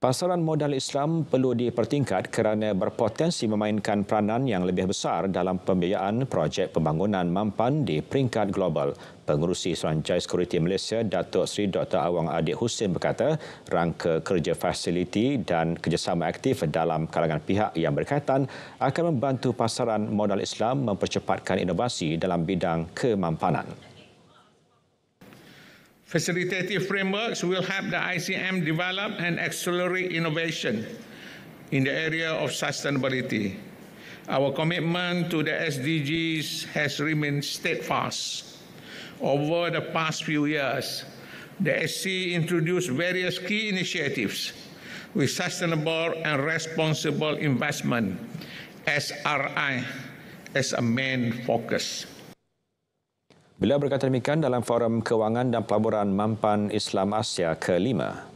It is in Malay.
Pasaran modal Islam perlu dipertingkat kerana berpotensi memainkan peranan yang lebih besar dalam pembiayaan projek pembangunan mampan di peringkat global. Pengurusi Franchise Security Malaysia, Datuk Seri Dr. Awang Adik Hussein berkata, rangka kerja fasiliti dan kerjasama aktif dalam kalangan pihak yang berkaitan akan membantu pasaran modal Islam mempercepatkan inovasi dalam bidang kemampanan facilitative frameworks will help the ICM develop and accelerate innovation in the area of sustainability. Our commitment to the SDGs has remained steadfast. Over the past few years, the SC introduced various key initiatives with sustainable and responsible investment, SRI, as a main focus. Beliau berkata demikian dalam Forum Kewangan dan Pelaburan Mampan Islam Asia ke-5.